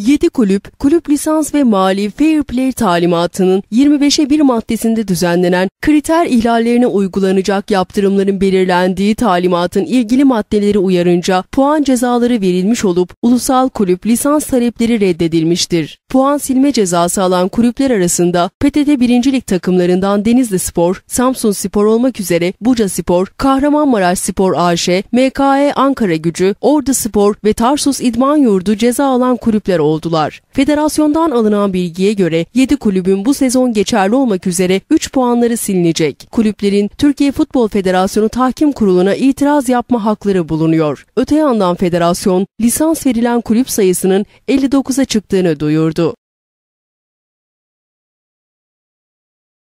7 kulüp, kulüp lisans ve mali fair play talimatının 25'e 1 maddesinde düzenlenen kriter ihlallerine uygulanacak yaptırımların belirlendiği talimatın ilgili maddeleri uyarınca puan cezaları verilmiş olup ulusal kulüp lisans talepleri reddedilmiştir. Puan silme cezası alan kulüpler arasında PTT 1. Lig takımlarından Denizli Spor, Samsun Spor olmak üzere Buca Spor, Kahramanmaraş Spor AŞ, MKE Ankara Gücü, Ordu Spor ve Tarsus İdman Yurdu ceza alan kulüpler oldu oldular. Federasyondan alınan bilgiye göre 7 kulübün bu sezon geçerli olmak üzere 3 puanları silinecek. Kulüplerin Türkiye Futbol Federasyonu Tahkim Kurulu'na itiraz yapma hakları bulunuyor. Öte yandan federasyon lisans verilen kulüp sayısının 59'a çıktığını duyurdu.